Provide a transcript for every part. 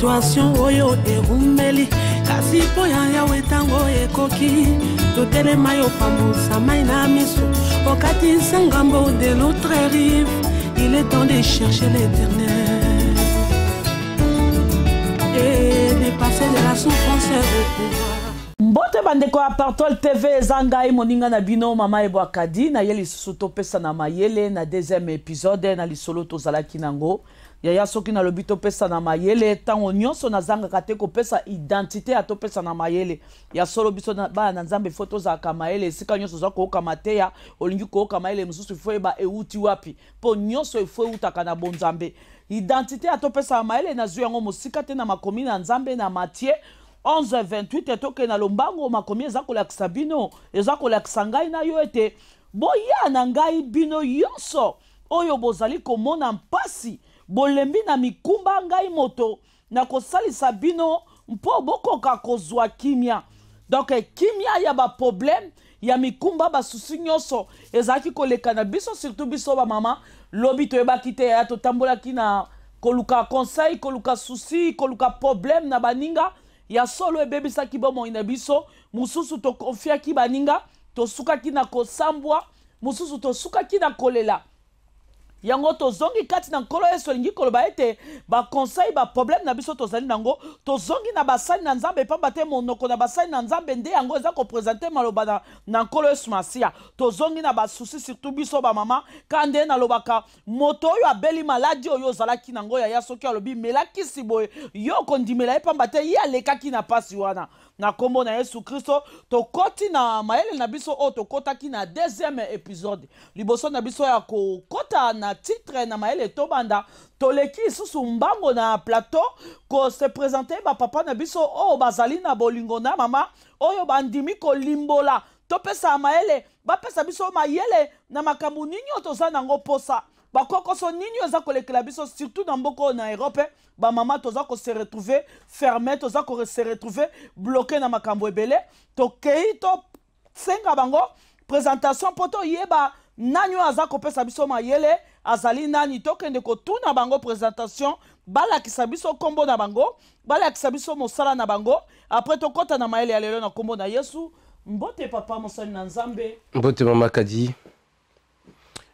situation oyo erumeli kasi mpo ya yawe ntango ekoki totelema yo pambusa mai na miso okati nsangambo de l'autre rive il est temps de chercher l'éternel et eh, de passer de la souffrance au pouvoir mbote bandeko ya partol tv eza ngai moninga na bino mama ebwakadi na ye lisusu topesa na mayele na deuxième épisode na lisolo tozalaki nango yaya soki nalobi topesa na mayele ntango nyonso nazangaka te kopesa identité ya topesa na mayele ya solo biso bana na nzambe fo tozalaka mayele esika nyonso oza kookama te ya olingi kooka mayele mosusu efo yeba ewuti wapi mpo nyonso efo ewutaka na bonzambe identité ya topesa na mayele nazwi yango mosika te na makomi na nzambe na matie 11:28 etokende na lombango makomi eza kolakisa bino eza kolakisa ngai na yo ete boya na ngai bino nyonso oyo bozali komona mpasi bolembi na mikumba ngai moto na kosalisa bino mpo bokoka kozwa kimia donk kimia ya baproblème ya mikumba basusi nyonso ezalaki koleka na biso surtout biso bamama lobi toyebaki te yaya totambolaki na koluka conseil koluka susi koluka problème na baninga ya solo ebebisaki bomoi na biso mosusu tokonfiaki baninga tosukaki na kosambwa mosusu tosukaki na kolela yango tozongi kati na nkolo yesu elingi koloba ete bakonsei baproblème na biso tozali nango tozongi na basali na nzambe pamba te monoko na basali na nzambe nde yango eza koprésente maloba na, na nkolo yesu masiya tozongi na basusi surtout biso bamama ka nde nalobaka moto oyo abeli maladi oyo ozalaki nango yaya soki alobi melakisi boye yo kondimela ye pamba te ye alekaki na mpasi wana na nkombo na yesu kristo tokoti na mayele na biso oyo tokɔtaki na deuxième épisode liboso na biso ya kokɔta na titre na mayele tobanda toleki lisusu mbango na plateau kose présente bapapa na biso oyo bazali na bolingo na mama oyo bandimi kolimbola topesa mayele bapesa biso mayele na makambo nini oyo toza nango mposa bakokoso nini oyo eza kolekela biso surtout dans boko na europe se toza se retrouve se toza se retrouve bloqué na makambo ebele keito senga bango présentation poto yeba nanyo oyo aza pesa biso mayele azali nani tokende tuna bango présentation bala kisabiso kombo na bango bala kisabiso mosala na bango to kota na mayele ya lelo na kombo na yesu mbote papa mosali na nzambe mbote mama kadi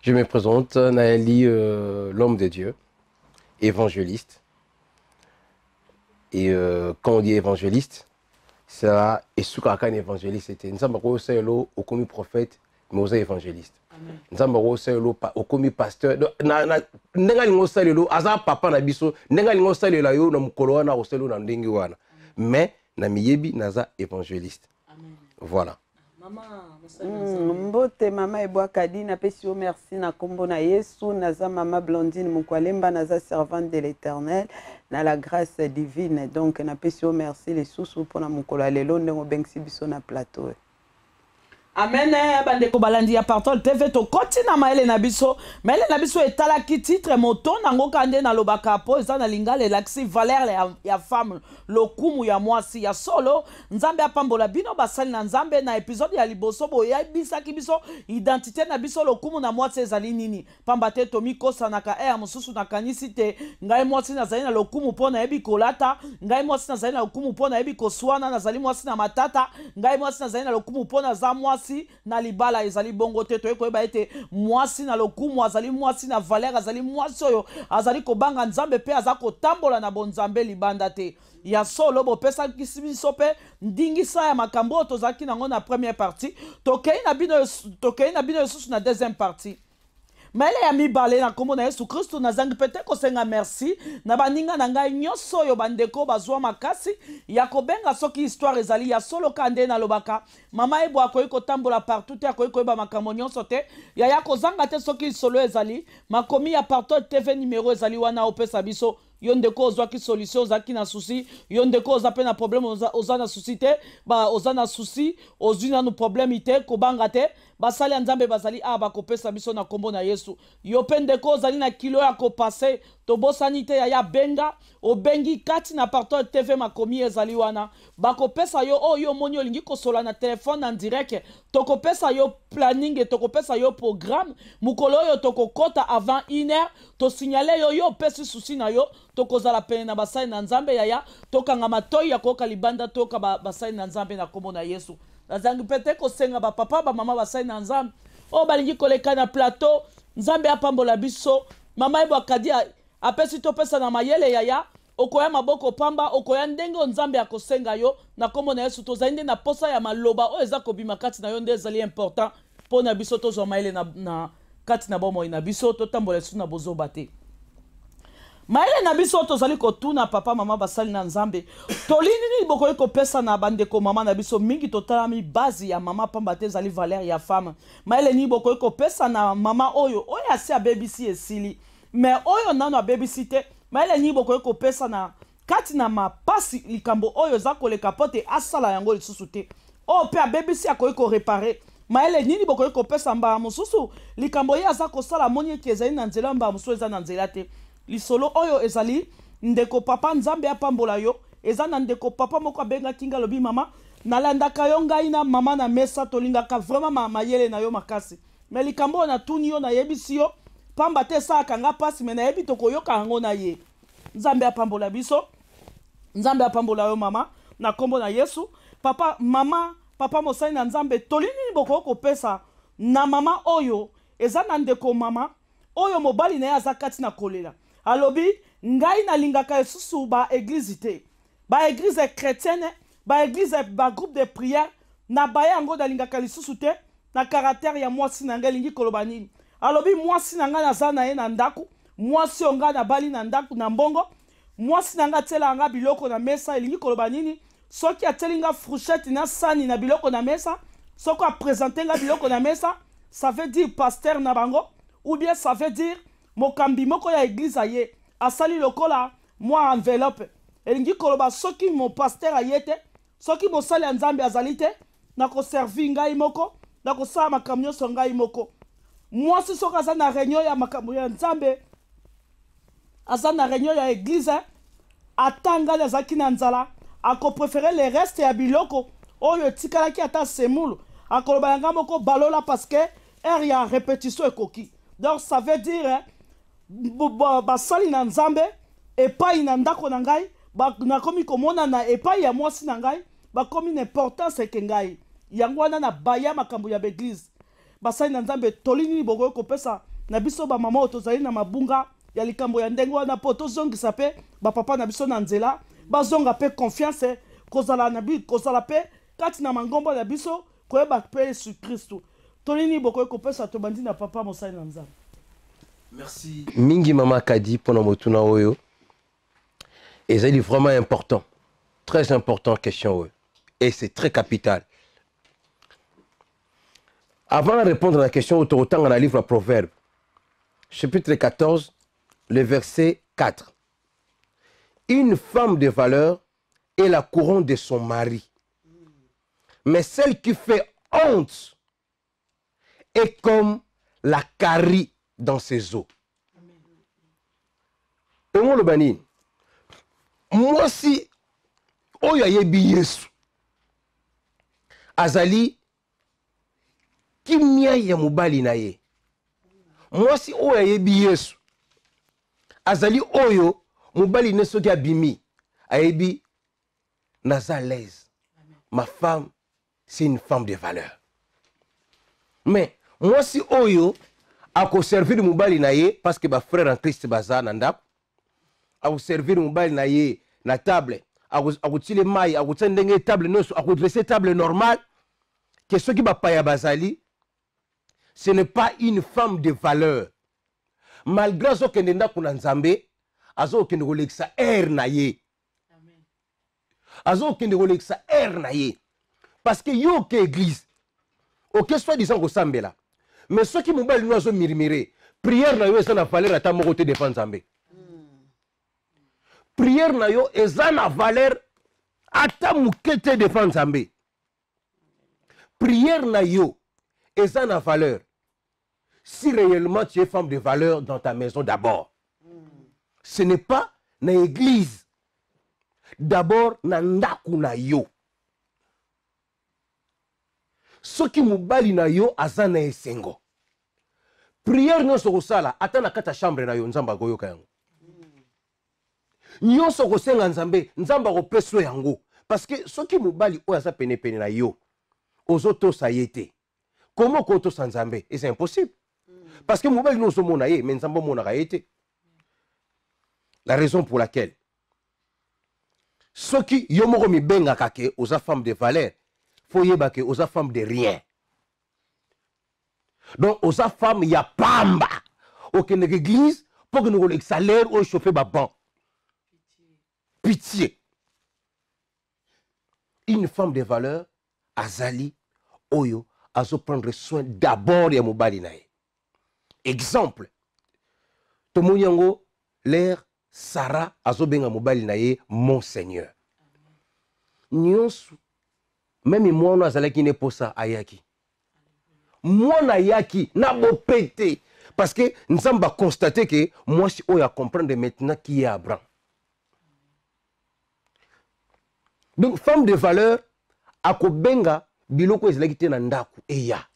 je me présente, Naëli, euh, l'homme de Dieu, évangéliste. Et euh, quand on dit évangéliste, c'est et Sukarakan évangéliste, c'était nous Selo, au commis prophète, mais aussi évangéliste. au commis pasteur. Nengalingo Selo, papa na biso, Nengalingo Selo, yo, na mukoloana, na Mais, na miyebi, naza évangéliste. Voilà. Mm, mbote mama ebwaka na apesi o merci na kombo na yesu naza mama blondine mokualemba naza servante de l'éternel na la grâce divine donc napesi o merci sous sous pona ya lelo ndenge obengisi biso na plateau amen bandeko balandi ya partole tv tokoti na mayele na biso mayele na biso etalaki titre moto nango kaka nde nalobaka mpo eza na linga lelakisi valere ya, ya femme lokumu ya mwasi ya solo nzambe apambola bino basali na nzambe na epizode ya liboso boyebisaki biso identité na biso lokumu na mwasi ezali nini pamba te tomikosanaka eya eh, mosusu nakanisi te ngai mwasi nazali na lokumu mpo nayebi kolata ngai mwasi nazali na lokumu mpo nayebi koswana nazali mwasi na matata ngai mwasi nazali na lokumu mpo naza mwasi mwasi na libala ezali bongo te toyei koyeba ete mwasi na lokumu azali mwasi na valere azali mwasi oyo azali kobanga nzambe pe azako tambola na bonzambe libanda te ya solo bopesakisi biso mpe ndingisa ya makambo oyo tozalaki nango na première partie tokei na bino sous na deuxième partie mala ya mibale na komo na yesu kristu nazangi pete kosenga merci na baninga na ngai nyoso yo bandeko bazwa makasi ya kobenga soki histoire ezali ya solo kande na lobaka mama ebo akoki kotambola partout te akoki koyeba makambo nyonso te ya kozanga te soki solo ezali makomi ya parto tv numero ezali wana opesa biso yon ndeko ki solution ozalaki na susi yon souci yon mpe na problème oza, na susi te ba osana na susi ozwi no problème te kobanga te basali ya nzambe bazali awa bakopesa biso na nkombo na yesu yo mpe ndeko ozali na kilo ya kopase tobosani te yaya benga obengi kati na partor tv makomi ezali wana bakopesa yo oyo yo omoni olingi kosola na telefone na direct tokopesa yo planning tokopesa yo programme mokolo oyo tokokɔta avant une heure tosignale yo yo opesi susi na yo tokozala pene na basali na nzambe yaya tokanga matoi ya koyoka libanda toyoka basali na nzambe na nkombo na yesu nazangi pete kosenga bapapa bamama basali na nzambe oyo balingi koleka na plateau nzambe apambola biso mama yebo akadi apesi topesa na mayele yaya okoya maboko pamba okoya ndenge oyo nzambe akosenga yo na nkombo na yesu tozali nde na posa ya maloba oyo eza kobima kati na yo nde ezali important mpo na biso tozwa mayele na, na kati na bomoi na biso totambola lisusu na bozoba te Maele na biso tozali kotuna papa mama basali na nzambe tolini boko bokoki pesa na bandeko mama na biso mingi totalami basi ya mama pamba te zali valeur ya femme ni nini bokoki pesa na mama oyo a baby si sili. me oyo nano si te ni nini ko pesa na kati na mapasi likambo oyo zako le kapote asala yango lisusu te a oh, baby si a repare. mayele nini bokoki pesa mba mususu likambo ye za ko sala ete sala na nzela nzelamba mususu eza na lisolo oyo ezali ndeko papa nzambe apambola yo eza na ndeko papa moko abengaki ngai alobi mama nalandaka yo ngai na mama na mesa tolingaka vraiment ma mayele na yo makasi me likambo oyo natuni yo nayebisi yo pamba te esalaka nga mpasi me nayebi tokoyoka yango na ye nzambe apambola biso nzambe apambola yo mama na nkombo na yesu papa mama papa mosali na nzambe toli nini bokoki kopesa na mama oyo eza na ndeko mama oyo mobali na ye aza kati na kolela alobi ngai nalingaka lisusu baeglize te baeglize chrétienne baeglize bagroupe de prière na baya yango nalingaka lisusu te na karatere ya mwasi na ngai elingi koloba nini alobi mwasi na ngai naza na ye na ndako mwasi oyo ngai nabali na ndako na mbongo mwasi na ngai atielaka ngai biloko na mesa elingi koloba nini soki ateli ngai frushete na sani na biloko na mesa soki apresente ngai biloko na mesa ça veut dire pasteur na bango ou bien ça veut dire mokambi moko ya ye aye asali lokola moi enveloppe elingi koloba soki mopaster aye te soki mosali ya nzambe azali te nakoservi ngai moko nako makambo nyonso ngai moko mwasi soki aza na réunion ya makambo ya nzambe aza na réunion ya eglize ata ngai azalaki na Ako akoprefere le reste ya biloko oyo ki ata semulu akoloba yanga moko balola parce que aire ya répétition ekoki donc ça veut dire basali na nzambe epai na ndako na ngai nakomi komonana epai ya mwasi na ngai bakomi na importance eke ngai yango wana nabaya makambo ya baeglize basali na nzambe toli nini bokoki kopesa na biso bamama oyo tozali na mabunga ya likambo ya ndenge wana mpo tozongisa mpe bapapa na biso na nzela bazonga mpe confiance kozala na bi kozala mpe kati na mangombo na biso koyeba mpe yesu kristu tolini bokoki kopesa tobandi na papa mosali na nzambe merci mingi mama kadi mpona motuna Et c'est vraiment important très important question et c'est très capital avant de répondre à la question autant dans le livre proverbe chapitre 14 le verset 4 une femme de valeur est la couronne de son mari mais celle qui fait honte est comme la carie dans ses eaux. moi le bannir Moi si Oyayebi oh, Yesu Azali kimia ya mubali na ye mwasi oya yebi yesu azali oyo mubali ne soki abimi a oh, naza l'aise ma femme c'est une femme de valeur mais moi mwasi oyo oh, servir mubali na ye m'a frère en Christ baza na vous servir mubali na ye na table tile mai akotia ndenge table nyonso dresser table normal ce qui ba paya bazali ce n'est pas une femme de valeur malgré que ndenda na nzambe azokende kolekisa à na ye azokende kolekisa aire na ye parce que yo oke église oke soit disant sambela mais ce qui m'a dit priere na nayo prière na valeur à ta te de hmm. nzambe prière na pas Prière na valeur à ta te de nzambe prière na pas valeur si réellement tu es femme de valeur dans ta maison d'abord hmm. ce n'est pas dans l'église. d'abord dans la soki mobali na yo aza na esengo priere nyonso kosala ata na kati ya chambre na yo nzambe akoyoka yango nyonso kosenga nzambe nzambe akopesa yango parceke soki mobali oyo aza penepene na yo ozotosa ye te koma okotosa nzambe eza impossible parceke mobali no ozomona ye me nzambe omonaka ye te la raison pour laquelle soki yo moko mibengaka ke oza femme de valeur foye yeba ke oza femme de rien donc oza femme ya pamba okene église que salaire ou ou chauffeur ma banque. pitié une femme de valeur azali oyo prendre soin d'abord ya mobali exemple tomoni yango l'air sarah azobenga mobali mon mon monseigneur Nyonsu. meme mwana azalaki ne mposa ayaki mwana ayaki na bope te parce que nzambe aconstate ke mwasi oyo acomprendre maintenant ki ye abram donc femme de valeur akobenga biloko ezalaki te na ndako eya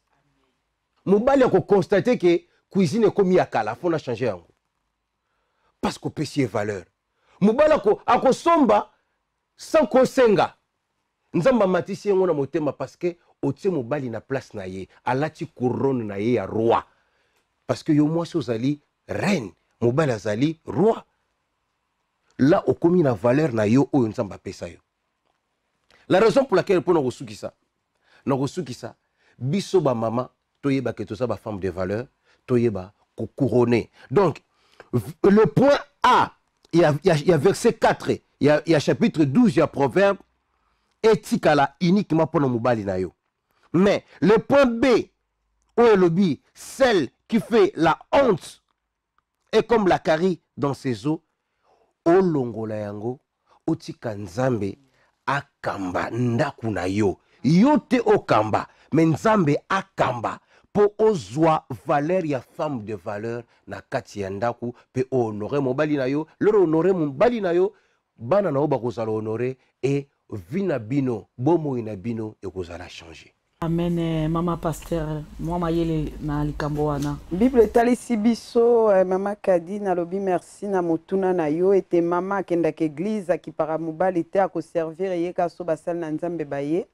mobali akokonstate ke cuisine ekomi ya kala mpo na change yango parce kopesi ye valeur mobali akosomba ako sans kosenga Nous amatisi parce que motema nous otie mobali na place na ye couronne na ye ya roi que yo mwasi ozali reine mobali azali roi la okomi na valeur na yo oyo nzamba yo la raison pour laquelle mpo na kosukisa na kosukisa biso bamama toyebaka toza femme de valeur toyeba donc le point a il y a verset 4 il y a chapitre 12 il y a proverbe etikala uniquement mpo na mobali na yo mais le point b oyo elobi celle qui fait la honte et comme la carie dans ses eaux olongola yango otika nzambe akamba ndako na yo yo te okamba me nzambe akamba mpo ozwa valeur ya femme de valeur na kati ya ndako mpe ohonore mobali na yo lero honore mobali na yo bana na yo bakozala honore e vina bino et na ekozala change amen eh, mama pasteur, mwa mayele na likambo bible Tali biso maman eh, mama na lobi merci na motuna na yo ete mama kenda keglise, akipaka mobali te akoservir na nzambe baye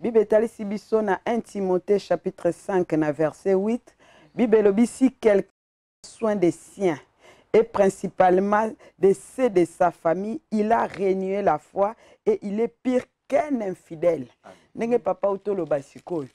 bible Tali biso na 1 Timothée chapitre 5 na verset 8 bible lobi si quelqu'un soin des siens et principalement de ceux de sa famille, il a régné la foi et il est pire qu'un infidèle nenge papa otoloba sikoyo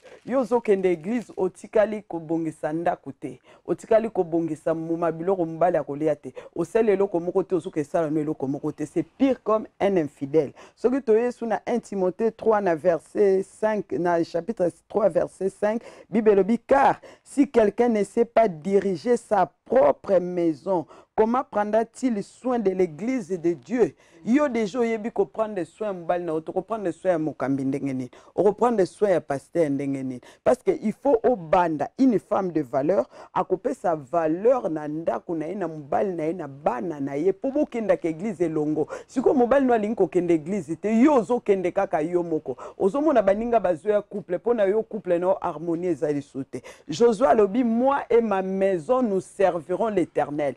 yo kende eglize otikali kobongisa ndako te otikali kobongisa mumabilo biloko mobali ya kolia te osala eloko moko te sala no eloko moko te c'est pire comme un infidèle soki toyesu na 1 timothée 3 na verset 5 na chapitre 3 verset 5 bibelo elobi car si quelqu'un ne sait pas diriger sa propre maison comment prendra-t-il soin de l'église de dieu yo yebi ko prendre soin ya mobali na yo prendre soin mo mokambi ndenge reprendre soin ya pasteur ya parce que il faut obanda une femme de valeur à couper sa valeur nanda kuna na mbali na ina na bana na ye kenda k'eglise eglize elongo siko mbali no alingi kende eglize te yo kende kaka yo moko na baninga bazo ya couple pona na yo couple no harmonie za lisu te Josué alobi moi et ma maison nous servirons l'éternel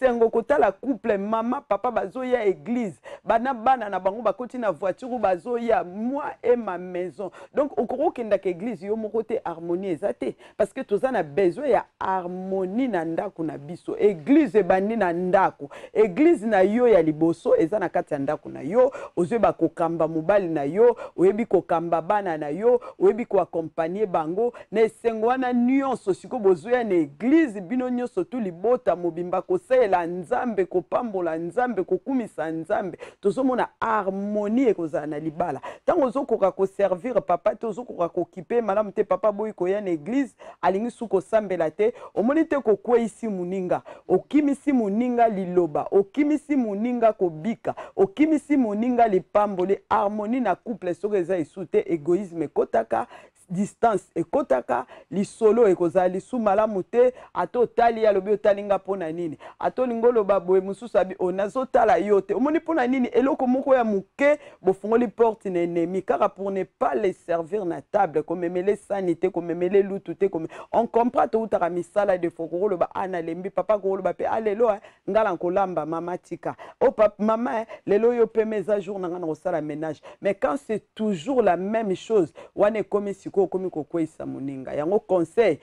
sengo kota la couple mama papa ya église bana bana na bango bakoti na voiture ya moi et ma maison donc okokokenda ka eglize yo moko te harmonie eza te parce que toza na besoin ya harmonie na ndako na biso eglize ebandi na ndako eglize na yo ya liboso eza na kati ya ndako na yo ozoyeba kokamba mobali na yo oyebi kokamba bana na yo oyebi koakompagne bango na esengo wana nyonso sikoyo bozoya na eglize bino nyonso tu libota mobimba kosalela nzambe kopambola nzambe kokumisa nzambe tozomona harmonie ekozala na libala ntango ozokoka bakoservir papa te ozokoka kokipe malamu te papa boyi koya na eglize alingi suki osambela te omoni te kokweyisi moninga okimisi moninga liloba okimisi moninga kobika okimisi moninga lipamboli harmonie na couple soko eza esu te egoïsme ekotaka distance ekotaka lisolo ekozala lisu malamu te ata otali alobi otali nga mpo na nini ata olingi oloba boye mosusu abi o nazotala yo te omoni mpo na nini eloko moko ya moke bofungoli porte na ennemi kaka pour ne pas les servir na table comme les loups, tout est comme on comprend toutaka de et kokoloba ana lembi papa papa, pe alelo eh, ngala mama tika Oh papa mama eh, lelo yo pe eza jour na nga à ménage mais quand c'est toujours la même chose comme comme comme okomi kokweyisa moninga yango conseil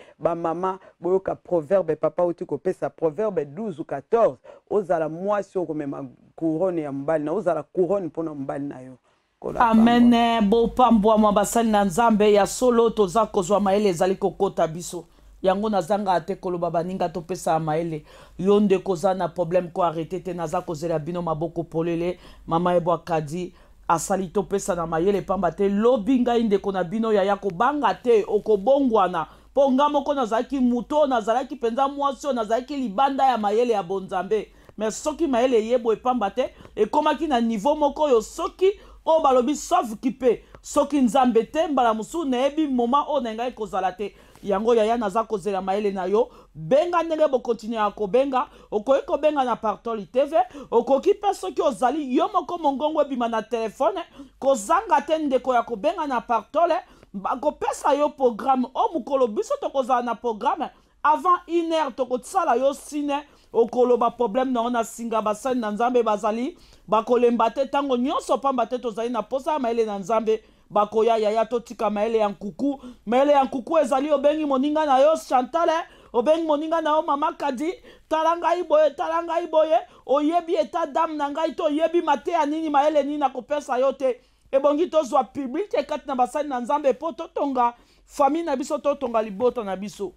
boyoka proverbe papa outi sa proverbe 12 ou 14 ozala mwasi ma couronne ya mobali na couronne pour mbali na yo amen bopambwama basali na nzambe ya solo toza kozwa mayele ezali kokota biso yango nazanga te koloba baninga topesa mayele yo ndeko oza na problème ko arrete te naza kozela bino maboko polele mama ebwakadi asali topesa na mayele pamba te lobi ngai ndeko na bino yaya kobanga te okobongwana mpo nga moko nazalaki moto oyo nazalaki mpenza mwasi oyo nazalaki libanda ya mayele ya bonzambe me soki mayele eyebo epamba te ekomaki na niveau moko oyo soki O balobi sauf kipe soki nzambe te mbala mosusu nayebi moma o na yango yaya naza kozela mayele na yo benga ndenge bokontinue ya kobenga okoki kobenga na partoli tv okoki mpe soki ozali yo moko mongongo ebima na telefone kozanga te ndeko ya kobenga na partole bakopesa yo programme o oh, mokolo biso tokozala na programme avant iner heure tokosala yo sine okoloba problème na yango na singa basali na nzambe bazali bakolemba te ntango nyonso pamba te tozali na mposa ya mayele na nzambe bakoya yaya totika mayele ya nkuku mayele ya nkuku ezali obengi moninga na yo chantale eh? obengi moninga na yo mama kadi tala ngai boye tala ngai boye oyebi eta dame na ngai to oyebi mateya nini mayele nini nakopesa yo te ebongi tozwa piblike kati na basali na nzambe mpo totonga famille na biso totonga libota na biso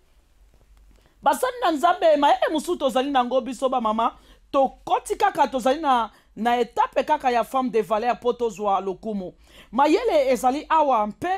basali na nzambe mayele mosusu tozali nango biso bamama tokɔti kaka tozali na, na etape kaka ya femme de valeur mpo tozwa lokumu mayele ezali awa mpe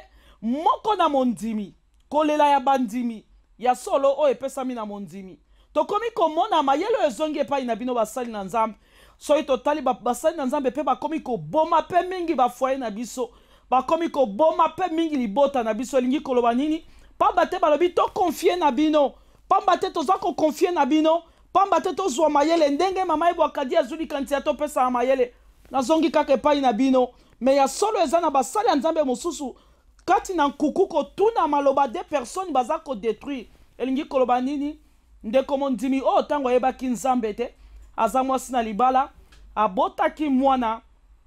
moko na mondimi kolela ya bandimi ya solo oyo epesami na mondimi tokomi komona mayele oyo ezongi epai na bino basali na nzambe soki totali basali na nzambe mpe bakomi koboma mpe mingi bafoye na biso bakomi koboma mpe mingi libota na biso elingi koloba nini pamba te balobi tokonfie na bino pamba te toza kokonfie na bino pamba te tozwa mayele ndenge mama ebwaka di azwi likanisa topesaka mayele nazongi kaka epai na bino me ya solo eza na basali ya nzambe mosusu kati na nkuku kotuna maloba de personne baza kodetruire elingi koloba nini ndeko mondimi oyo ntango ayebaki nzambe te aza mwasi na libala abotaki mwana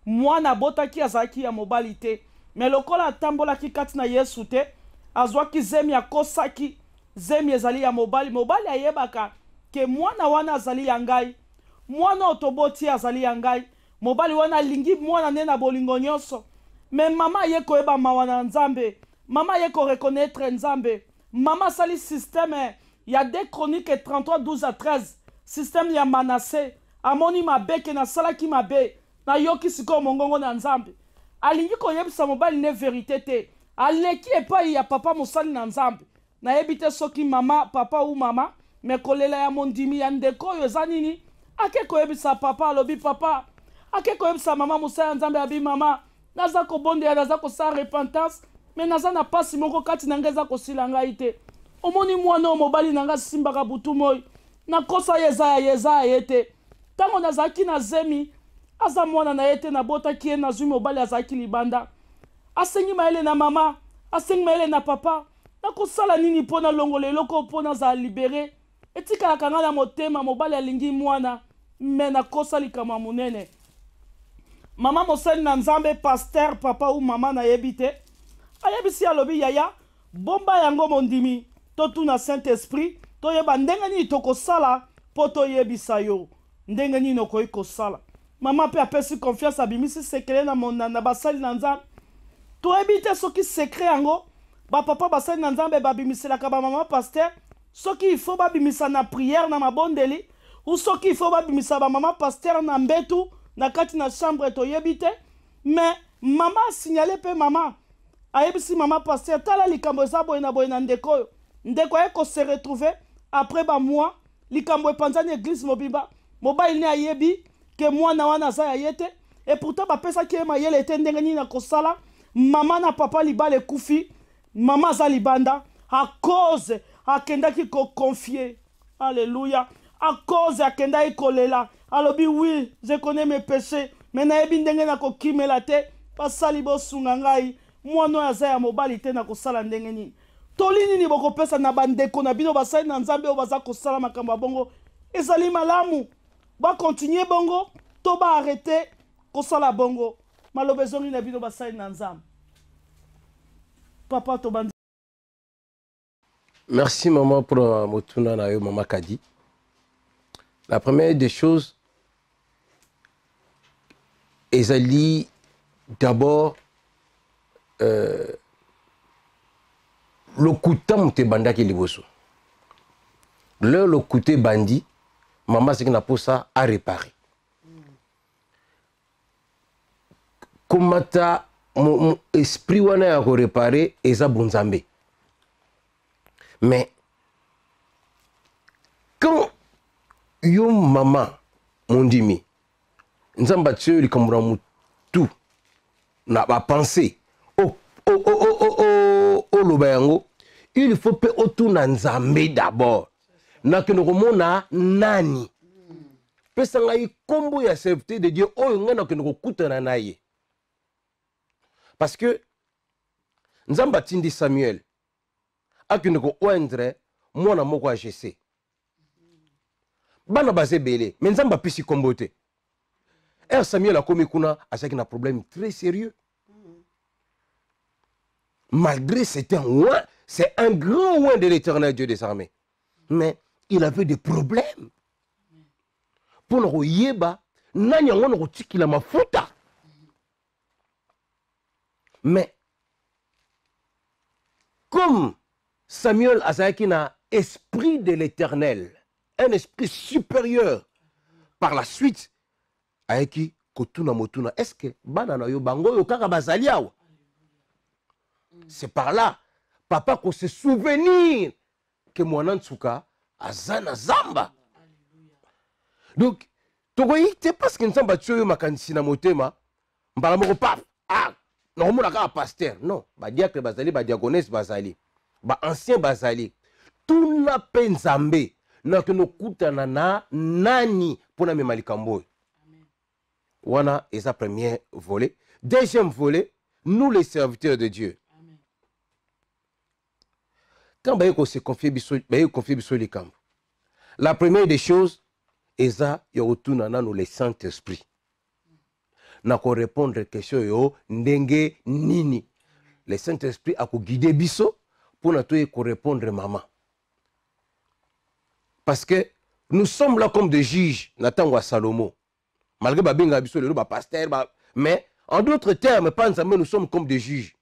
mwana abotaki azalaki ya mobali te me lokola atambolaki kati na yesu te azwaki zemi akosaki zemi ezali ya mobali mobali ayebaka ke mwana wana azali ya ngai mwana oyo toboti azali ya ngai mobali wana alingi mwana nde na bolingo nyonso me mama ye koyeba mawa na nzambe mama ye koreconnaitre nzambe mama asali systeme ya 2 chronique 33 12 à 13 systeme ya manase amoni mabe ke nasalaki mabe nayoki sikoyo mongongo na nzambe alingi koyebisa mobali ne verité te aleki epai ya papa mosali na nzambe nayebi te soki mama papa u mama me kolela ya mondimi ya ndeko oyo eza nini ake koyebisa papa alobi papa ake koyebisa mama mosala ya nzambe abi mama naza kobondela naza kosala repentance me naza na mpasi moko kati na ngai eza kosila ngai te omoni mwana oyo mobali na ngai asimbaka butu moi nakosa ye eza ya ye eza ya ye te ntango nazalaki na zemi aza mwana na ye te nabotaki ye nazwi mobali azalaki libanda asengi mayele na mama asengi mayele na papa nakosala nini mpo nalongola eloko mpo nazala libere etikalaka ngai na motema mobali alingi mwana me nakosa likama monene mama mosali na nzambe paster papa u mama nayebi te ayebisi alobi yaya bomba yango mondimi totuna saint esprit toyeba ndenge nini tokosala mpo toyebisa yo ndenge nini okoki kosala mama mpe apesi confiance abimisi sekele na monanda basali na nzambe toyebi te soki sekre yango bapapa basali na nzambe babimiselaka bamama paster soki ifo babimisa na priere na mabondeli u soki ifo babimisa bamama paster na mbetu na kati na chambre toyebi te me mama asinyale mpe mama ayebisi mama paster tala likambo eza boye na boye na ndeko oyo ndeko aye kose retrouve apres bamwa likambo epanzani eglize mobimba mobali ne ayebi ke mwana wana aza ya ye te e pourtant bapesaki ye mayele ete ndenge nini na kosala mama na papa libala ekufi mama aza libanda à cause akendaki koconfie alleluya à cause akendaki kolela alobi oui je connais mes péchés me nayebi ndenge nakokimela te basali bosunga ngai mwana oyo aza ya mobali te nakosala ndenge nini toli nini bokopesa na bandeko na bino basali na nzambe oyo baza kosala makambo ya bongo ezali malamu bakontinue bongo to baarrete kosala bongo maloba ezongi na bino basali na nzambe papa tobandi merci maman pour motuna na yo maman kadi la première des choses ezali d'abord euh, lokutamu te Le liboso c'est lokuta maman mama azalaki na mposa arépare komata esprit wana ya korepare eza bonzambe mais quand yo mama mondimi nzambe atie yo likambo na motu na bapense oloba yango il faut mpe otuna nzambe d'abord nakende komona nani pesa ngai nkombo ya serviteur de dieu oyo ngai nakende kokutana na ye parce que nous dit à samuel akende koindre mwana moko pas jese bana belé mais nous avons pu kombo combattre. Et samuel a kuna un problème très sérieux malgré c'était un c'est un grand oin de l'éternel dieu des armées mais il avait des problèmes Pour nous koyeba nani yango na a mafuta mais, comme Samuel Azaki n'a esprit de l'éternel, un esprit supérieur, par la suite, qui Kotuna Motuna, est-ce que C'est par là, papa, qu'on se souvenir que mon tsuka Azana Zamba. Donc, vois, c'est parce que nous sommes battus, ma motema, a un ah, pasteur. non badiakre bazali badiakonese bazali baancien bazali tuna mpe nzambe nakende okutana na nani pour mema likambo oyo wana esta premier volet deuxième volet nous les serviteurs de dieu Amen. quand baye se confie sur le confie biso la première des choses eza retourne à nous, le saint esprit na répondre question yo ndenge nini le saint esprit a guider biso toi ko répondre maman. parce que nous sommes là comme des juges na ntango salomo malgré Babinga biso pas pasteur ba... mais en d'autres termes nous sommes comme des juges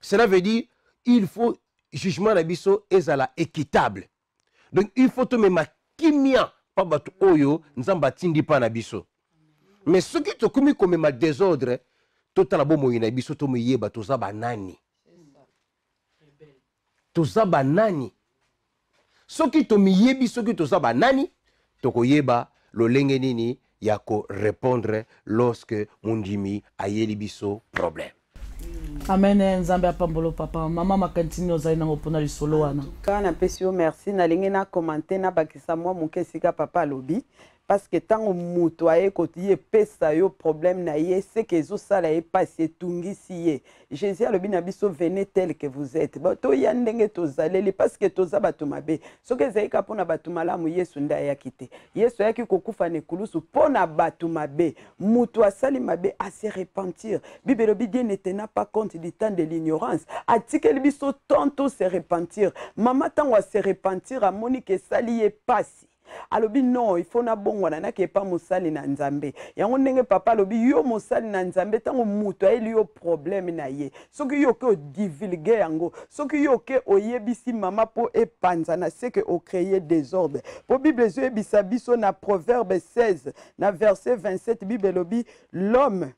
cela veut dire il faut jugement la biso la équitable donc il faut que kimia pas bato oyo nzamba tindi pa na biso me soki tokómi komema désordre totala bomoi na biso tomoyeba toza banani toza banani soki tomiyebi soki toza banani tokoyeba lolenge nini ya korépondre lorsque mondimi ayeli biso problème amen eh, nzambe apambola papa mama makantini ozali nango mpona lisolo wana ka napesi yo merci nalingi na komante nabakisa mwa moke esika papa alobi parce que que moto ayekoti kotiye pesa yo problème na ye seke ezosala ye pasi etungisi ye jésus bien na biso venez tel que vous êtes ya ndenge tozaleli parce que toza bato mabe que ezalaki ka mpona bato malamu yesu ya ayaki te yesu ayaki kokufa na ekulusu mabe moto sali mabe ase repentir bible elobi bien ne tena pas compte du temps de l'ignorance atikeli biso tantôt se repentir mama wa se repentir amoni ke sali est pasi alobi non ifo nabongwana pa mosali na nzambe yango ndenge papa alobi yo mosali na nzambe tango muto ayeli yo probleme na ye soki yo oke odivulge yango soki yo ke oyebisi mama mpo que seke créer désordre Pour bible bisabi biso na proverbe 16 na verset 27 bible lobi l'homme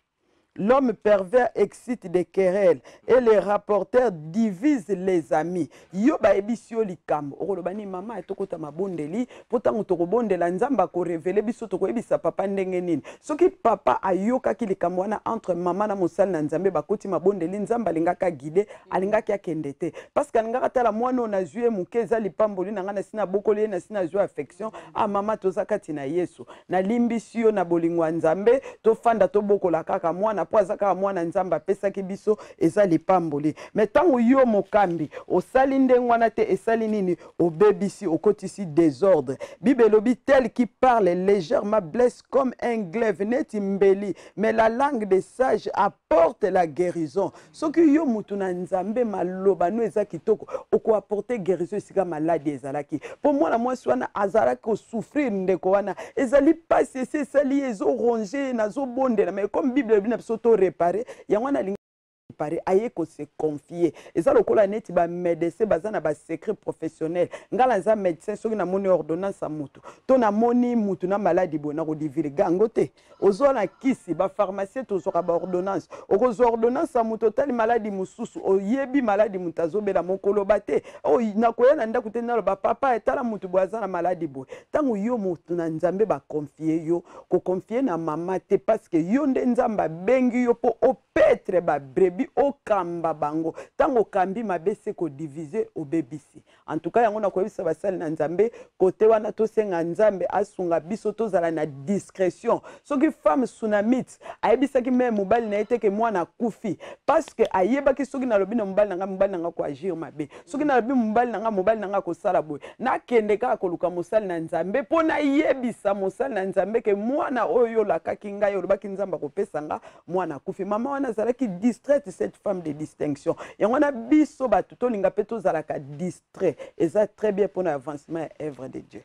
L'homme pervers excite des querelles et les rapporteurs divisent les amis. Yo ba ebisio likam. Orolobani mama etokota mabondeli potango tokobondela nzamba ko révéler biso sa papa ndenge nini. Soki papa a ayokaki likambo wana entre mama na mosali na nzambe bakoti mabondeli nzamba alingaka gide, alingaki akendete. te parce que tala mwana oyo nazwi ye moke eza lipamboli na ngai sina nabokoli na sina affection affection ah, a mama toza kati na yesu na limbisio na bolingo to tofanda to bokola kaka mwana mais tant kama mwana nzambe pesa biso eza lipamboli me ntango yo mokambi osali ndenge wanate te esali nini obebisi okotisi désordre bible tel qui parle légèrement blesse comme un glaive neti mbeli mais la langue des sages a apporte la guérison soki yo mutuna nzambe maloba no eza kitoko okoaporte guérison sika maladi ezalaki moi la moi swana azalaki souffrir ndeko wana ezali mpasi esi esali na zo bonde mais comme bible ebi na biso torepare préparé aye koseconfie eza lokola neti bamédecin baza na secret professionnel ngala aza médecin soki namoni ordonnance ya motu to namoni motu na maladie, boye nakodivulge yango te ozwa na kisi bapharmacien tozwaka baordonnance okozwa ordonnance ya motu maladie, maladi mosusu oyebi maladi moto azobela mokoloba te nakoya na ndako te naloba papa etala motu boye aza na maladi boye yo motu na nzambe bakonfie yo kokonfie na mama te parce que yo nde bengi yo po opetre brebi, okamba bango ntango okambi mabe se kodivize obebisi antuka yango nakoyebisa basali na nzambe kote wana tosenga nzambe asunga biso tozala na discrétion soki femme sunamite ayebisaki me mobali na ye teke mwana akufi parceke ayebaki soki nalobi na mobali nanga mobali nanga koagir mabe soki nalobi mobali nanga mobali nanga kosala boye nakende kaka koluka mosali na nzambe mpo nayebisa mosali na nzambe ke mwana oyo olakaki ngai olobaki nzambe akopesa nga mwana akufi mama wana azalaki distraite cette femme de distinction. Et on a biso batuto linga peto zalaka distrait. Et ça très bien pour l'avancement œuvre de Dieu.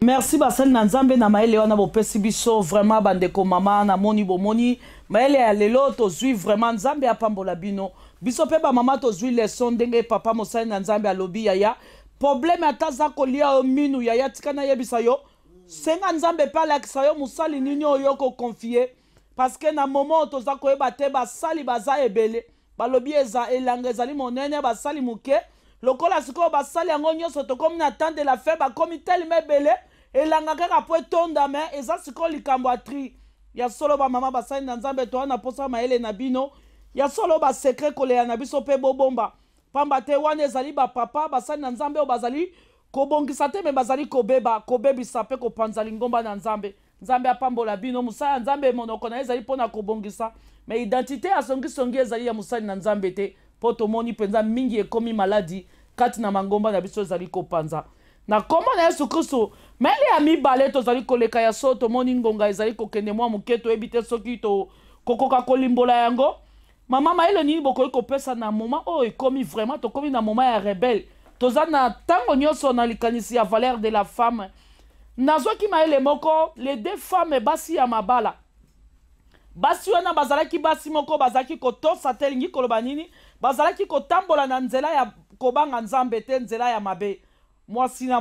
merci basali na nzambe na mayele wana bopesi biso vraiment bande ko mama moni bomoni mayele ya lelo tozwi vraiment nzambe pambola bino biso pe mpe bamama les son ndenge papa mosai na nzambe alobi yaya a taza ko lia o minu yaya tika nayebisa yo senga nzambe mpe alakisa yo yo ko confier parce que na momo toza ba te sali baza ebele balobi eza elanga ezali monene basali moke lokola sikoyo basali yango nyonso tokómi na temps de la fin bakómi telema ebele elanga kaka mpo etondama eza sikoyo likambo ya tri ya solo bamama basali na nzambe toa na mposa mayele na bino ya solo basekre kolela na biso mpe bobomba pamba te wana ezali bapapa basali na nzambe oyo bazali kobongisa te me bazali kobeba kobebisa mpe kopanza lingomba na nzambe nzambe apambola bino musa nzambe monoko na ezali mpona kobongisa identité ya songi ezali ya mosali na nzambe te mpo tomoni mingi maladi katina na mangomba na biso ezali kopanza na koma na yesu kristu mele ya mibale tozali koleka ya so tomoni ngonga ezali kokende mwa moke toyebi te soki tokokoka kolimbola yango mama mayele nini bokoki kopesa na moma oyo oh, komi vraiment komi na moma ya rebelle Tozana na ntango nyonso na likanisi ya valeur de la femme nazwaki mayele moko les deux femmes basi ya mabala basi wana bazalaki basi moko bazalaki kotosa te elingi koloba nini bazalaki kotambola na nzela ya kobanga nzambe te nzela ya mabe mwasi na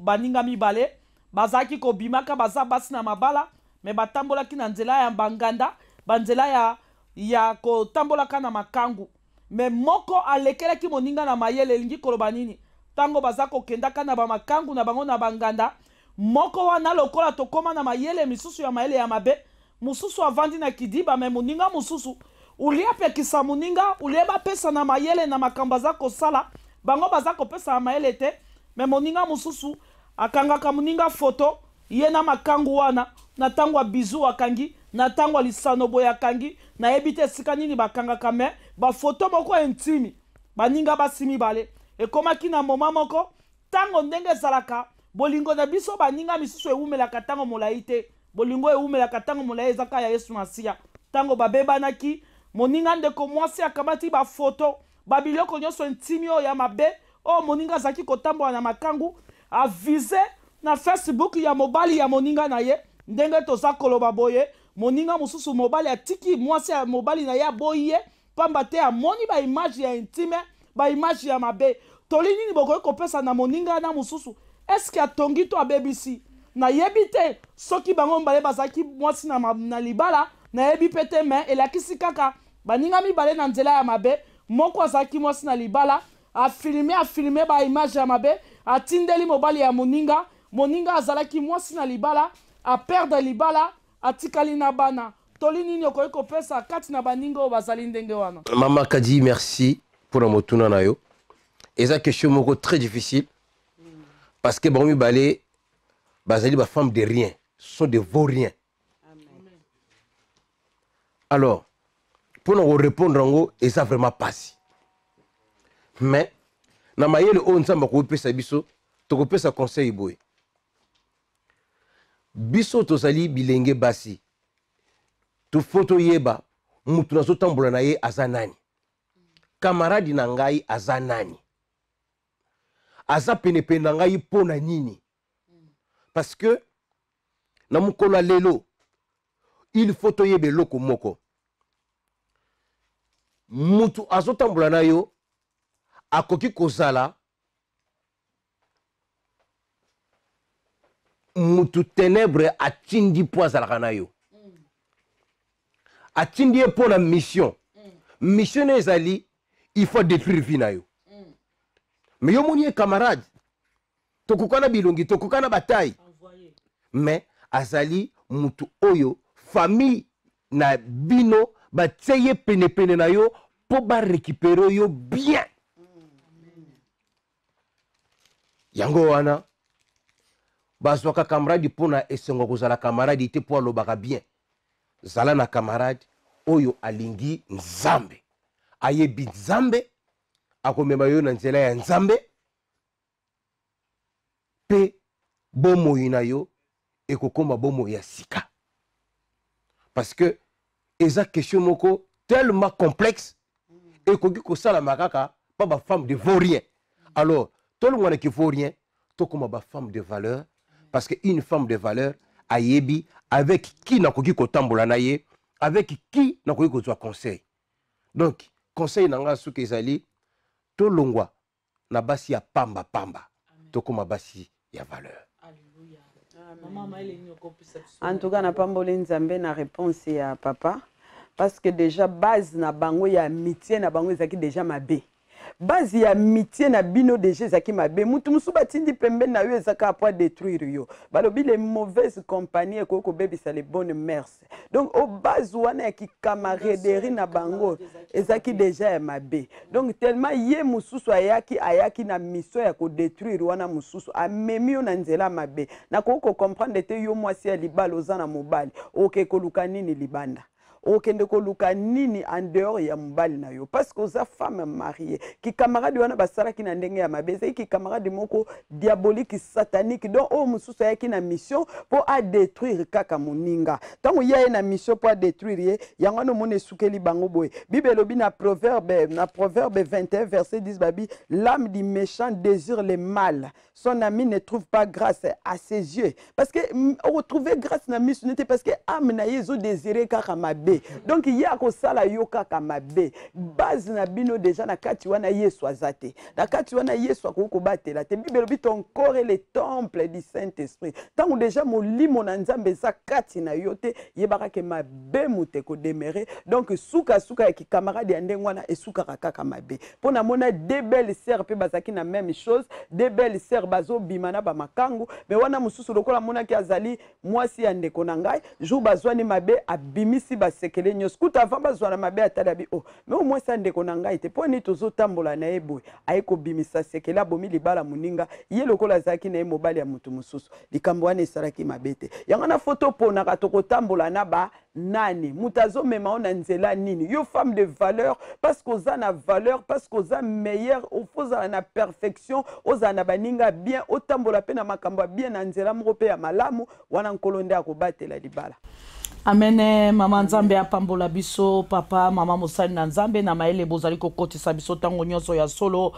baninga mibale bazalaki kobimaka baza basi na mabala me batambolaki na nzela ya banganda banzela ya, ya kotambolaka na makangu me moko alekelaki moninga na mayele elingi koloba nini ntango baza kokendaka na bamakangu na bango na banganda moko wana lokola tokóma na mayele misusu ya mayele ya mabe mosusu avandi na kidiba me moninga mosusu ulia pekisa moninga ulie bapesa na mayele na makambo aza kosala bango baza kopesa na mayele te me moninga mosusu akangaka moninga foto ye na makangu wana na ntango ya bizu akangi na ntango ya lisano boye akangi nayebi te esika nini bakangaka me bafoto moko ya intimi baninga basi mibale ekomaki na moma moko ntango ndenge ezalaka bolingo na biso baninga misusu ewumelaka ntango molai te bolingo ewumelaka ntango molai eza kaka ya yesu masiya ntango babebanaki moninga ndeko mwasi akamati bafoto babiloko nyonso ntimi oyo ya mabe oyo oh, moninga azalaki kotambola na makangu avize na facebook ya mobali ya moninga na ye ndenge toza koloba boye moninga mosusu mobali atiki mwasi ya mobali na ye aboyi ye pamba te amoni baimage ya intime baimage ya mabe toli nini bokoki kopesa na moninga na mosusu eske atongi to abebisi nayebi te soki bango mibale bazalaki mwasi na, na libala nayebi mpe te me elakisi kaka baninga mibale na nzela ya mabe moko azalaki mwasi na libala afilme afilme baimage ya mabe atindeli mobali ya moninga moninga azalaki mwasi na libala aperde libala atikali na bana toli nini okoki kopesa kati na baninga oyo bazali ndenge wana mama kadi merci mpona motuna na yo eza question moko très difficile parce que bango mibale bazali femme de rien sont de vauriens alors pour nous répondre, korépondre et ça vraiment pasi mais na mayele oyo nzambe akopesa biso tokopesa conseil boye biso tozali bilenge basi tofo toyeba motu nazotambola na ye azanani. nani kamaradi na ngai aza aza penepene na ngai mpo na nini parce que na mokolo ya lelo il faut toyeba eloko moko mutu azotambola na yo akoki kozala mutu ténèbre atindi mpo azalaka na yo atindi ye mpo na mission mm. mission na ezali il faut détruire vie na yo me yo moni ye camarade tokoka na bilongi tokoka na bataille me azali motu oyo famille na bino batie ye penepene na yo mpo barécupere yo bien yango wana bazwaka camarade mpo na esengo kozala camarade te mpo alobaka bien zala na camarade oyo alingi nzambe ayebi nzambe akomema yo na nzela ya nzambe pe bomoi na yo ekokoma bomo ya sika parce que eza question moko tellement complexe ekoki kosalama kaka mpa femme de rien. alors rien, vaurien tokóma femme de valeur parce que une femme de valeur ayebi avec qui nakoki kotambola na ye avec qui nakoki kozwa conseil donc conseil na nga soki tolongwa na basi ya pambapamba tokóma basi ya valeur en tout cas napamboli nzambe na réponse ya papa parce que déjà base na bango ya amitié na bango ezalaki déjà mabe base ya mitie na bino deja ezalaki mabe motu mosusu batindi pembeni na yo ezaka po adétruire yo balobi le mauvaise compagnie ekoki kobebisa le bonne merce donc o oh, base wana ya kikamaraderie na bango ezalaki deja ya mabe donc tellement ye mosusu ayaki ayaki na mission ya kodétruire wana mosusu amemi yo na nzela ya mabe nakoki kocomprendre te yo mwasi ya libala oza na mobali oke koluka nini libanda okende koluka nini en dehors ya na yo parce que oza femme mariée camarade wana qui na ndenge ya mabe ki camarade moko diabolique satanique donc oyo mosusu na mission à détruire kaka moninga Tant ya na mission pour détruire ye yango no omona bango bible bi na proverbe na proverbe 21 verset 10 babi l'âme du méchant désire le mal son ami ne trouve pas grâce à ses yeux parce que mm, retrouver grâce na mission n'était parce que âme na ye ezodésire kaka mabe donc yako sala yoka kama kamabe base na bino deja na kati wana yesu azate. na kati wana yesu akoki kobatela te bible le temple du saint esprit déjà deja molimo na nzambe kati na yote yebaka ke mabe ko demere. donc souka ya eki ya ndenge wana souka kaka mabe Pona mona deux belles sœurs pe bazaki na même chose de bazo bazo, bimana ba makangu, me wana mususu lokola ki azali mwasi ya ndeko na ngai bazwani mabe abimisi se basekele nyonso kuta avant bazwa na mabe atala bi o me omwi sa ndeko na ngai te mpo nini tozotambola na ye boye aye kobimisa sekele abomi libala moninga ye lokola azalaki na ye mobali ya motu mosusu likambo wana esalaki mabe te yango na foto oponaka tokotambola na ba nani moto azomema o na nzela nini yo femme de valeur parce que oza na valeur parce que oza meilleur ofo ozala na perfection ozala na baninga bien otambola mpe na makambo ya bien na nzela moko mpe ya malamu wana nkolo nde akobatela libala amene mama nzambe apambola biso papa mama mosali na nzambe na mayele bozali kokotisa biso ntango nyonso ya solo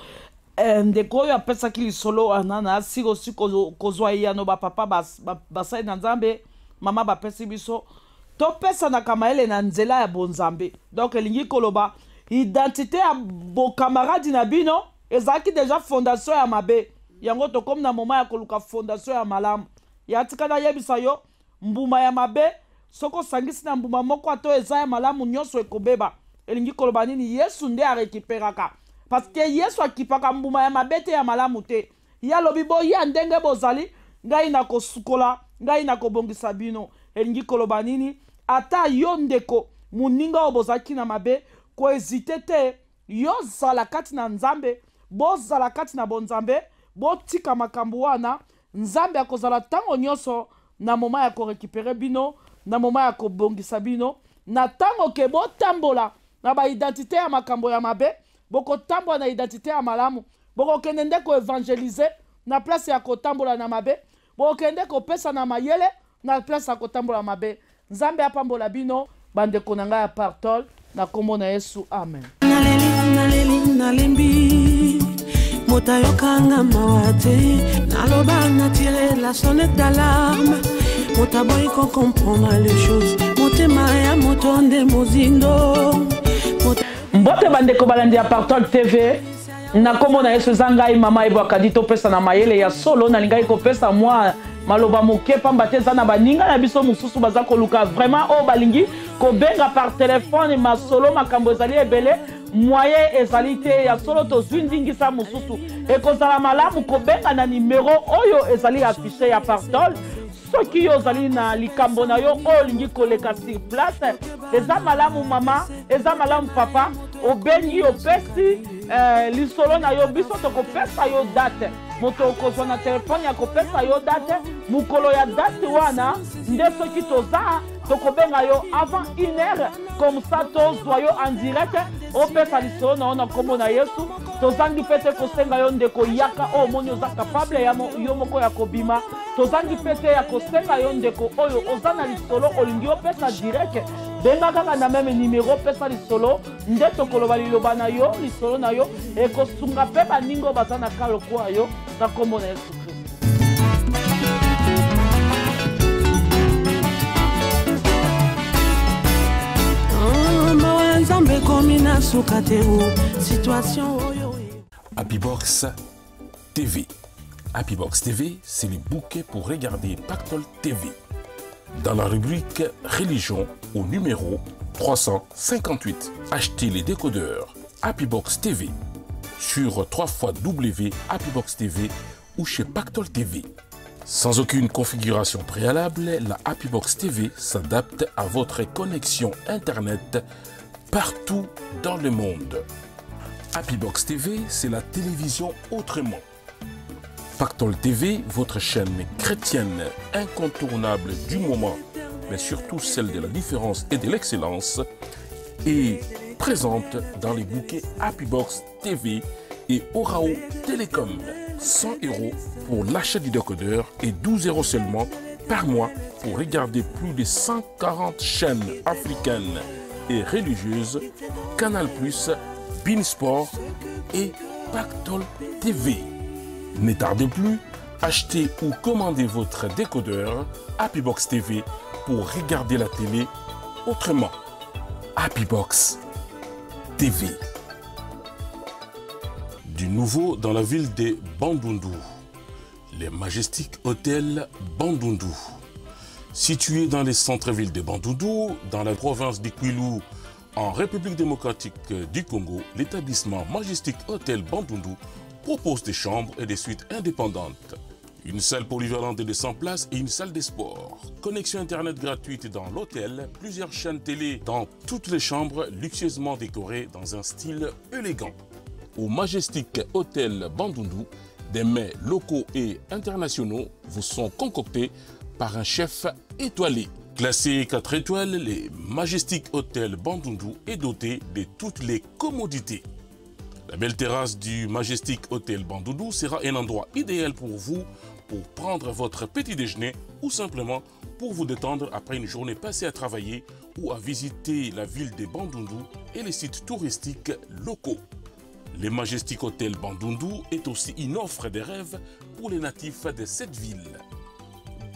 eh, ndeko oyo apesaki lisolo wana ah, na asili osi kozwa yano bapapa basali na nzambe mama bapesi biso topesanaka mayele na nzela ya bonzambe donk elingi koloba identité ya bokamaradi na bino ezalaki deja fondation ya mabe yango tokómi na moma ya koluka fondation ya malamu ya tika nayebisa yo mbuma ya mabe soki osangisi na mbuma moko ata eza ya malamu nyonso ekobeba elingi koloba nini yesu nde arekiperaka parceke yesu akipaka mbuma ya mabe te ya malamu te ye alobi boya ndenge bozali ngai nakosukola ngai nakobongisa bino elingi koloba nini ata yo ndeko moninga oyo bozalaki na mabe koezite te yo zala kati na nzambe bozala kati na bonzambe botika makambo wana nzambe akozala ntango nyonso na moma ya korekipere bino na moma ya kobongisa bino na ntango ke botambola na baidentité ya makambo ya mabe bokotambola na identité ya malamu bokokende nde koevangelize na place ya kotambola na mabe bokokende kopesa na mayele na place ya kotambola mabe nzambe apambola bino bandeko na ngai ya partole na nkombo na yesu amen naleli naleli nalembi moto ayokanga mawa te naloba natire la sonete dalarme moto aboyi kokomprendre le chose motema ya moto nde mozindo mbote bandeko balandi ya partok tv nakomona yesu eza ngai mama ebwakadi topesa na mayele ya solo nalingaki kopesa mwa maloba moke pamba te eza na baninga na biso mosusu baza koluka vraiment oyo balingi kobenga par telefone masolo makambo ezali ebele moye ezali te ya solo tozwi ndingisa mosusu ekozala malamu kobenga na nimero oyo ezali afishe ya partole soki yo ozali na likambo na yo oyo olingi koleka sur place eza malamu mama eza malamu papa obengi opesi eh, lisolo na yo biso tokopesa yo date moto okozwa na telefone ya kopesa yo date mokolo ya date wana nde soki toza tokobenga yo avant une heure comme ça tozwa yo en direct opesa lisolo na yo na nkombo na yesu tozangi mpe te kosenga yo ndeko yaka oyo oh, omoni oza kapable yo moko ya kobima tozangi mpe te ya kosenga yo ndeko oyo oza na lisolo olingi opesa direct benga kaka na meme nimero opesa lisolo nde tokoloba liloba na yo lisolo na yo ekosunga mpe baningi oyo baza na ka lokwa yo na nkombo na yesu Happybox TV. Happybox TV, c'est le bouquet pour regarder Pactol TV. Dans la rubrique Religion, au numéro 358, achetez les décodeurs Happybox TV sur 3 W Happybox TV ou chez Pactol TV. Sans aucune configuration préalable, la Happybox TV s'adapte à votre connexion Internet partout dans le monde. Happy Box TV, c'est la télévision autrement. Pactol TV, votre chaîne chrétienne incontournable du moment, mais surtout celle de la différence et de l'excellence, est présente dans les bouquets Happy Box TV et Orao Télécom. 100 euros pour l'achat du décodeur et 12 euros seulement par mois pour regarder plus de 140 chaînes africaines religieuse, religieuses, Canal+, Beansport et Pactol TV. Ne tardez plus, achetez ou commandez votre décodeur Box TV pour regarder la télé autrement. Box TV. Du nouveau dans la ville de Bandundu, les majestiques hôtels Bandundu. Situé dans les centres-villes de Bandoudou, dans la province Kwilu, en République démocratique du Congo, l'établissement Majestic Hotel Bandoudou propose des chambres et des suites indépendantes. Une salle polyvalente de 100 places et une salle de sport. Connexion internet gratuite dans l'hôtel, plusieurs chaînes télé dans toutes les chambres luxueusement décorées dans un style élégant. Au Majestic Hotel Bandundu, des mets locaux et internationaux vous sont concoctés par un chef étoilé. Classé 4 étoiles, le Majestic Hotel Bandundu est doté de toutes les commodités. La belle terrasse du Majestic Hotel Bandundu sera un endroit idéal pour vous pour prendre votre petit déjeuner ou simplement pour vous détendre après une journée passée à travailler ou à visiter la ville de Bandundu et les sites touristiques locaux. Le Majestic Hotel Bandundu est aussi une offre de rêve pour les natifs de cette ville.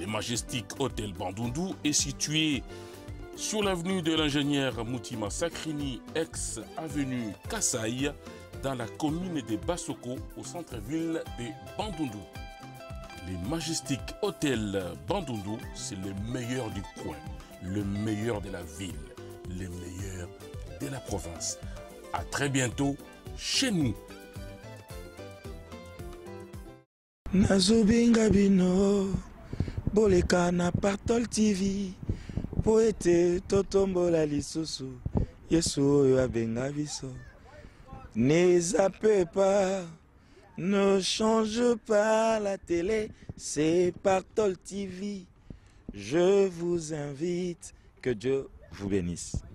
Le majestique hôtel Bandundu est situé sur l'avenue de l'ingénieur Moutima Sakrini, ex-avenue Kassai, dans la commune de basoko au centre-ville de Bandundu. Le majestique hôtel Bandundu, c'est le meilleur du coin, le meilleur de la ville, le meilleur de la province. À très bientôt chez nous boleka na partol tv Poete totombo totombola lisusu yesu oyo abenga biso pas ne change pas la télé c'est partol tv je vous invite que dieu vous bénisse